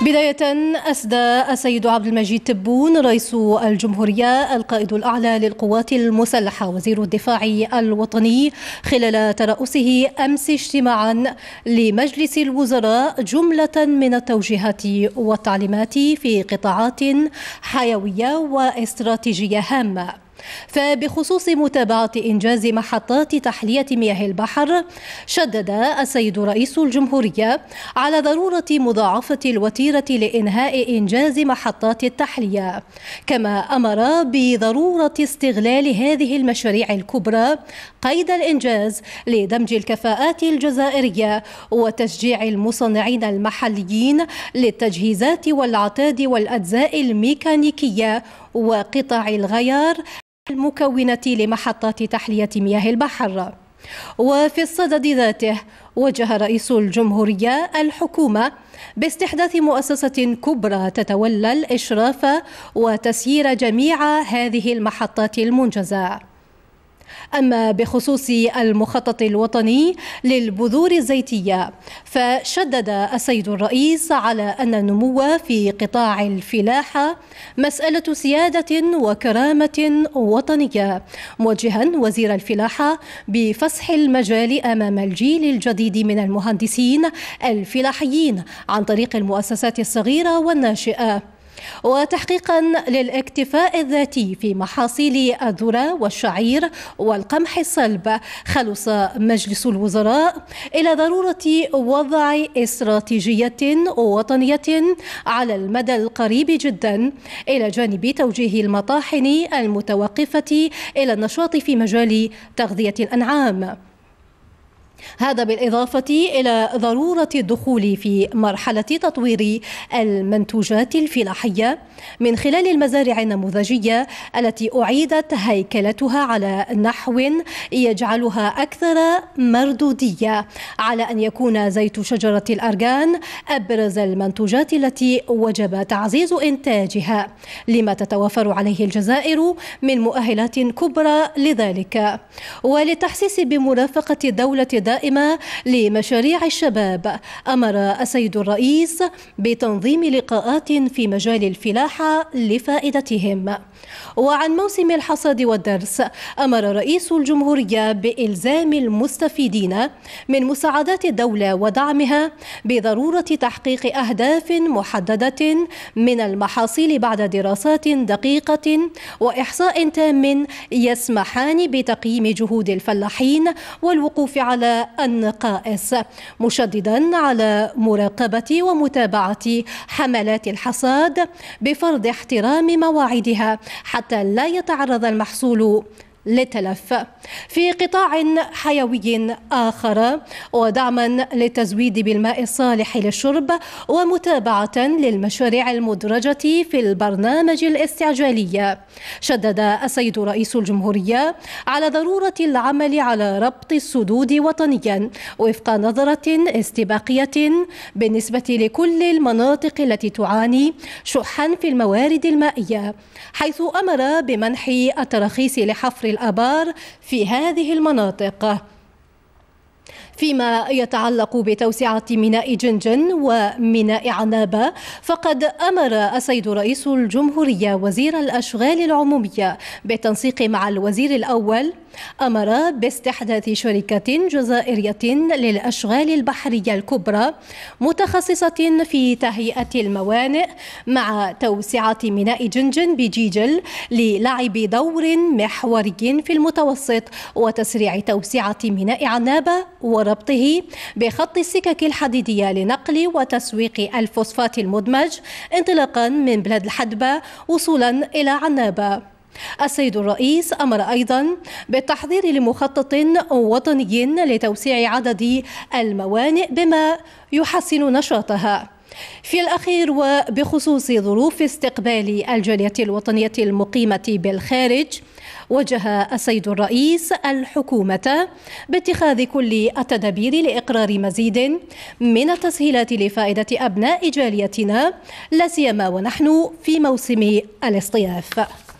بداية أسدى السيد عبد المجيد تبون رئيس الجمهورية القائد الأعلى للقوات المسلحة وزير الدفاع الوطني خلال ترأسه أمس اجتماعا لمجلس الوزراء جملة من التوجيهات والتعليمات في قطاعات حيوية واستراتيجية هامة فبخصوص متابعة إنجاز محطات تحلية مياه البحر شدد السيد رئيس الجمهورية على ضرورة مضاعفة الوتيرة لإنهاء إنجاز محطات التحلية كما أمر بضرورة استغلال هذه المشاريع الكبرى قيد الإنجاز لدمج الكفاءات الجزائرية وتشجيع المصنعين المحليين للتجهيزات والعتاد والأجزاء الميكانيكية وقطع الغيار المكونة لمحطات تحلية مياه البحر وفي الصدد ذاته وجه رئيس الجمهورية الحكومة باستحداث مؤسسة كبرى تتولى الإشراف وتسيير جميع هذه المحطات المنجزة أما بخصوص المخطط الوطني للبذور الزيتية فشدد السيد الرئيس على أن النمو في قطاع الفلاحة مسألة سيادة وكرامة وطنية موجها وزير الفلاحة بفسح المجال أمام الجيل الجديد من المهندسين الفلاحيين عن طريق المؤسسات الصغيرة والناشئة وتحقيقا للاكتفاء الذاتي في محاصيل الذرة والشعير والقمح الصلب خلص مجلس الوزراء إلى ضرورة وضع استراتيجية وطنية على المدى القريب جدا إلى جانب توجيه المطاحن المتوقفة إلى النشاط في مجال تغذية الأنعام هذا بالإضافة إلى ضرورة الدخول في مرحلة تطوير المنتوجات الفلاحية من خلال المزارع النموذجية التي أعيدت هيكلتها على نحو يجعلها أكثر مردودية على أن يكون زيت شجرة الأرغان أبرز المنتوجات التي وجب تعزيز إنتاجها لما تتوفر عليه الجزائر من مؤهلات كبرى لذلك وللتحسيس بمرافقة دولة دار الدائمة لمشاريع الشباب أمر السيد الرئيس بتنظيم لقاءات في مجال الفلاحة لفائدتهم وعن موسم الحصاد والدرس أمر رئيس الجمهورية بإلزام المستفيدين من مساعدات الدولة ودعمها بضرورة تحقيق أهداف محددة من المحاصيل بعد دراسات دقيقة وإحصاء تام يسمحان بتقييم جهود الفلاحين والوقوف على النقائص مشددا على مراقبة ومتابعة حملات الحصاد بفرض احترام مواعيدها حتى لا يتعرض المحصول لتلف في قطاع حيوي آخر ودعما للتزويد بالماء الصالح للشرب ومتابعة للمشاريع المدرجة في البرنامج الاستعجالي شدد السيد رئيس الجمهورية على ضرورة العمل على ربط السدود وطنيا وفق نظرة استباقية بالنسبة لكل المناطق التي تعاني شحا في الموارد المائية حيث أمر بمنح التراخيص لحفر الآبار في هذه المناطق فيما يتعلق بتوسعة ميناء جنجن وميناء عنابة فقد أمر السيد رئيس الجمهورية وزير الأشغال العمومية بالتنسيق مع الوزير الأول أمر باستحداث شركة جزائرية للأشغال البحرية الكبرى متخصصة في تهيئة الموانئ مع توسعة ميناء جنجن بجيجل للعب دور محوري في المتوسط وتسريع توسعة ميناء عنابة وراء وربطه بخط السكك الحديدية لنقل وتسويق الفوسفات المدمج انطلاقا من بلاد الحدبة وصولا إلى عنابة السيد الرئيس أمر أيضا بالتحضير لمخطط وطني لتوسيع عدد الموانئ بما يحسن نشاطها في الأخير وبخصوص ظروف استقبال الجالية الوطنية المقيمة بالخارج وجه السيد الرئيس الحكومة باتخاذ كل التدابير لإقرار مزيد من التسهيلات لفائدة أبناء جاليتنا لا سيما ونحن في موسم الاصطياف